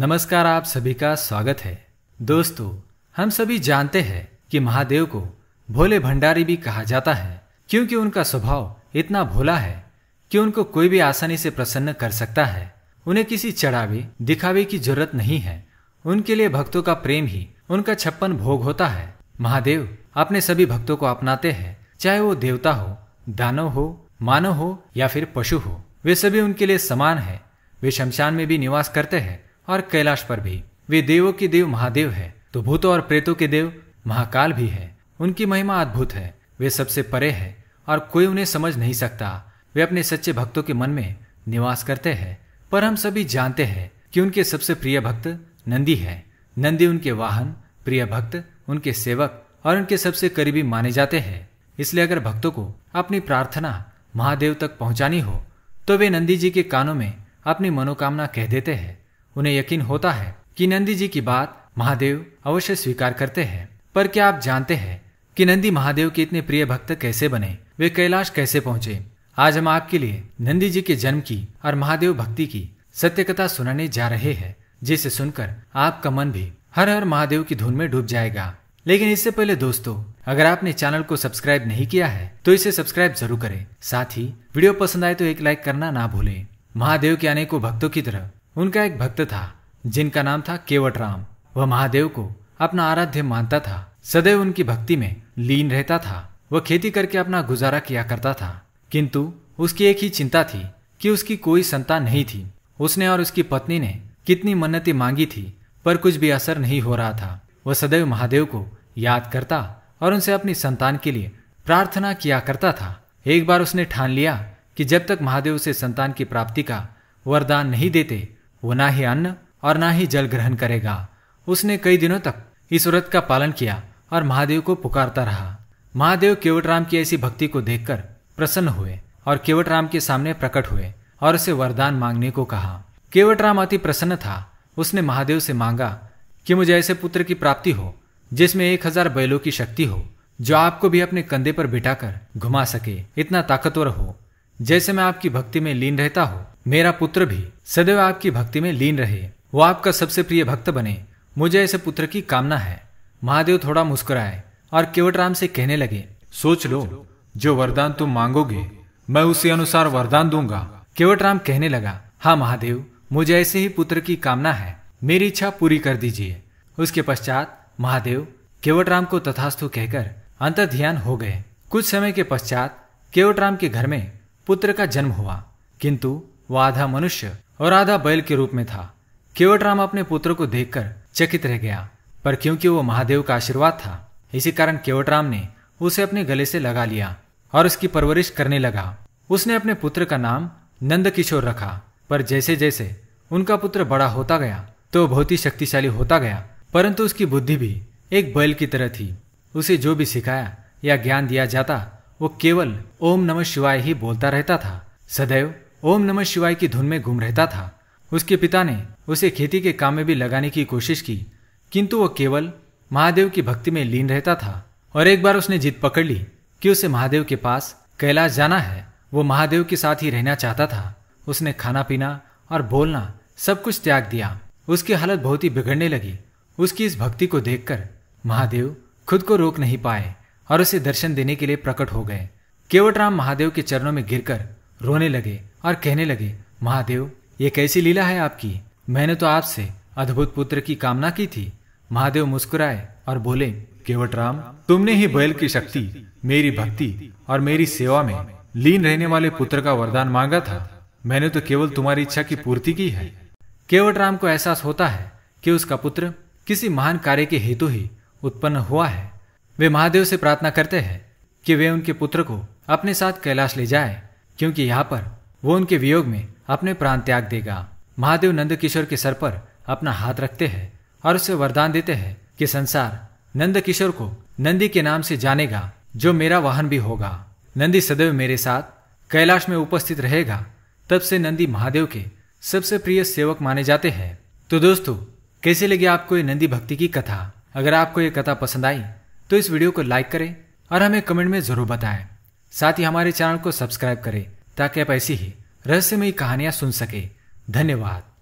नमस्कार आप सभी का स्वागत है दोस्तों हम सभी जानते हैं कि महादेव को भोले भंडारी भी कहा जाता है क्योंकि उनका स्वभाव इतना भोला है कि उनको कोई भी आसानी से प्रसन्न कर सकता है उन्हें किसी चढ़ावे दिखावे की जरूरत नहीं है उनके लिए भक्तों का प्रेम ही उनका छप्पन भोग होता है महादेव अपने सभी भक्तों को अपनाते हैं चाहे वो देवता हो दानव हो मानव हो या फिर पशु हो वे सभी उनके लिए समान है वे शमशान में भी निवास करते हैं और कैलाश पर भी वे देवों के देव महादेव है तो भूतों और प्रेतों के देव महाकाल भी है उनकी महिमा अद्भुत है वे सबसे परे है और कोई उन्हें समझ नहीं सकता वे अपने सच्चे भक्तों के मन में निवास करते हैं पर हम सभी जानते हैं कि उनके सबसे प्रिय भक्त नंदी है नंदी उनके वाहन प्रिय भक्त उनके सेवक और उनके सबसे करीबी माने जाते हैं इसलिए अगर भक्तों को अपनी प्रार्थना महादेव तक पहुंचानी हो तो वे नंदी जी के कानों में अपनी मनोकामना कह देते हैं उन्हें यकीन होता है कि नंदी जी की बात महादेव अवश्य स्वीकार करते हैं पर क्या आप जानते हैं कि नंदी महादेव के इतने प्रिय भक्त कैसे बने वे कैलाश कैसे पहुंचे आज हम आपके लिए नंदी जी के जन्म की और महादेव भक्ति की सत्य कथा सुनाने जा रहे हैं जिसे सुनकर आपका मन भी हर हर महादेव की धुन में डूब जाएगा लेकिन इससे पहले दोस्तों अगर आपने चैनल को सब्सक्राइब नहीं किया है तो इसे सब्सक्राइब जरूर करें साथ ही वीडियो पसंद आए तो एक लाइक करना ना भूलें महादेव के आने को भक्तों की तरह उनका एक भक्त था जिनका नाम था केवट राम वह महादेव को अपना आराध्य मानता था सदैव उनकी भक्ति में लीन रहता था वह खेती करके अपना गुजारा किया करता था किंतु उसकी एक ही चिंता थी कि उसकी कोई संतान नहीं थी उसने और उसकी पत्नी ने कितनी मन्नति मांगी थी पर कुछ भी असर नहीं हो रहा था वह सदैव महादेव को याद करता और उनसे अपनी संतान के लिए प्रार्थना किया करता था एक बार उसने ठान लिया कि जब तक महादेव उसे संतान की प्राप्ति का वरदान नहीं देते वो ना ही अन्न और ना ही जल ग्रहण करेगा उसने कई दिनों तक इस व्रत का पालन किया और महादेव को पुकारता रहा महादेव केवटराम की ऐसी भक्ति को देखकर प्रसन्न हुए और केवटराम के सामने प्रकट हुए और उसे वरदान मांगने को कहा केवटराम अति प्रसन्न था उसने महादेव से मांगा कि मुझे ऐसे पुत्र की प्राप्ति हो जिसमें एक हजार बैलों की शक्ति हो जो आपको भी अपने कंधे पर बिठाकर घुमा सके इतना ताकतवर हो जैसे मैं आपकी भक्ति में लीन रहता हूँ मेरा पुत्र भी सदैव आपकी भक्ति में लीन रहे वो आपका सबसे प्रिय भक्त बने मुझे ऐसे पुत्र की कामना है महादेव थोड़ा मुस्कुराए और केवटराम से कहने लगे सोच लो जो वरदान तुम मांगोगे मैं उसी अनुसार वरदान दूंगा केवटराम कहने लगा हाँ महादेव मुझे ऐसे ही पुत्र की कामना है मेरी इच्छा पूरी कर दीजिए उसके पश्चात महादेव केवटराम को तथास्तु कहकर अंतर ध्यान हो गए कुछ समय के पश्चात केवटराम के घर में पुत्र का जन्म हुआ किंतु वह आधा मनुष्य और आधा बैल के रूप में था केवट राम अपने पुत्र को देखकर चकित रह गया पर क्योंकि वो महादेव का आशीर्वाद था इसी कारण केवट राम ने उसे अपने गले से लगा लिया और उसकी परवरिश करने लगा उसने अपने पुत्र का नाम नंद किशोर रखा पर जैसे जैसे उनका पुत्र बड़ा होता गया तो बहुत ही शक्तिशाली होता गया परंतु उसकी बुद्धि भी एक बैल की तरह थी उसे जो भी सिखाया या ज्ञान दिया जाता वो केवल ओम नमः शिवाय ही बोलता रहता था सदैव ओम नमः शिवाय की धुन में घूम रहता था उसके पिता ने उसे खेती के काम में भी लगाने की कोशिश की किंतु वह केवल महादेव की भक्ति में लीन रहता था और एक बार उसने जिद पकड़ ली कि उसे महादेव के पास कैलाश जाना है वो महादेव के साथ ही रहना चाहता था उसने खाना पीना और बोलना सब कुछ त्याग दिया उसकी हालत बहुत ही बिगड़ने लगी उसकी इस भक्ति को देखकर महादेव खुद को रोक नहीं पाए और उसे दर्शन देने के लिए प्रकट हो गए केवट राम महादेव के चरणों में गिरकर रोने लगे और कहने लगे महादेव ये कैसी लीला है आपकी मैंने तो आपसे अद्भुत पुत्र की कामना की थी महादेव मुस्कुराए और बोले केवट राम तुमने ही बैल की शक्ति मेरी भक्ति और मेरी सेवा में लीन रहने वाले पुत्र का वरदान मांगा था मैंने तो केवल तुम्हारी इच्छा की पूर्ति की है केवट राम को एहसास होता है कि उसका पुत्र किसी महान कार्य के हेतु ही उत्पन्न हुआ है वे महादेव से प्रार्थना करते हैं कि वे उनके पुत्र को अपने साथ कैलाश ले जाए क्योंकि यहाँ पर वो उनके वियोग में अपने प्राण त्याग देगा महादेव नंदकिशोर के सर पर अपना हाथ रखते हैं और उसे वरदान देते हैं कि संसार नंद किशोर को नंदी के नाम से जानेगा जो मेरा वाहन भी होगा नंदी सदैव मेरे साथ कैलाश में उपस्थित रहेगा तब से नंदी महादेव के सबसे प्रिय सेवक माने जाते हैं तो दोस्तों कैसे लगी आपको ये नंदी भक्ति की कथा अगर आपको ये कथा पसंद आई तो इस वीडियो को लाइक करें और हमें कमेंट में जरूर बताएं साथ ही हमारे चैनल को सब्सक्राइब करें ताकि आप ऐसी ही रहस्यमयी कहानियाँ सुन सके धन्यवाद